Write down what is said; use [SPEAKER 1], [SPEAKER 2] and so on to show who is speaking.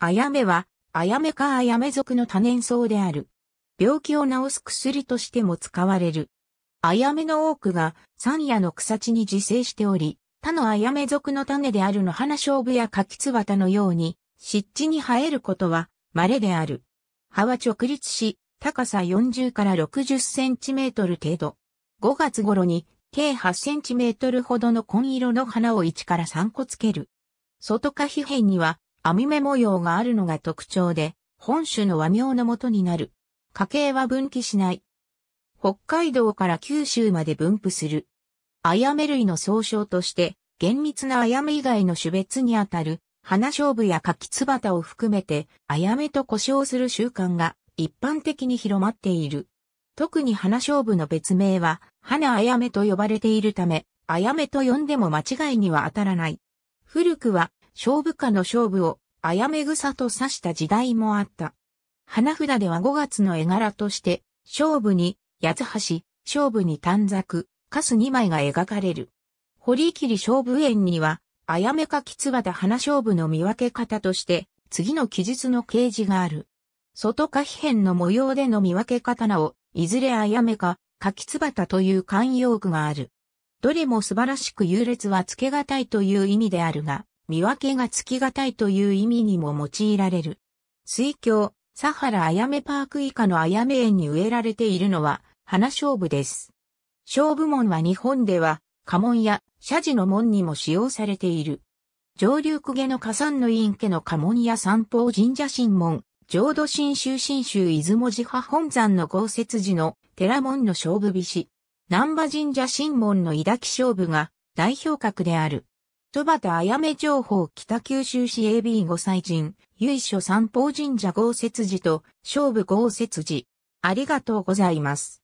[SPEAKER 1] あやめは、あやめかあやめ属の多年草である。病気を治す薬としても使われる。あやめの多くが山野の草地に自生しており、他のあやめ属の種であるの花勝負や柿つばたのように、湿地に生えることは稀である。葉は直立し、高さ40から60センチメートル程度。5月頃に計8センチメートルほどの紺色の花を1から3個つける。外か、皮片には網目模様があるのが特徴で、本種の和名のもとになる。家系は分岐しない。北海道から九州まで分布する。アヤメ類の総称として、厳密なアヤメ以外の種別にあたる、花勝負や柿つばたを含めて、アヤメと呼称する習慣が一般的に広まっている。特に花勝負の別名は、花あやめと呼ばれているため、あやめと呼んでも間違いには当たらない。古くは、勝負下の勝負を、あやめ草と指した時代もあった。花札では5月の絵柄として、勝負に、八つ橋、勝負に短冊、カス2枚が描かれる。堀切勝負園には、あやめかきつばた花勝負の見分け方として、次の記述の掲示がある。外下皮辺の模様での見分け方なお、いずれあやめか、かきつばたという慣用句がある。どれも素晴らしく優劣はつけがたいという意味であるが、見分けがつきがたいという意味にも用いられる。水郷、サハラアヤメパーク以下のアヤメ園に植えられているのは、花勝負です。勝負門は日本では、家紋や社寺の門にも使用されている。上流区下の火山の院家の家紋や三宝神社神門、浄土真宗真宗出雲寺派本山の豪雪寺の寺門の勝負菱。南波神社神門の抱き勝負が代表格である。戸端あやめ情報北九州市 AB5 祭人、由緒三宝神社豪雪寺と、勝負豪雪寺。ありがとうございます。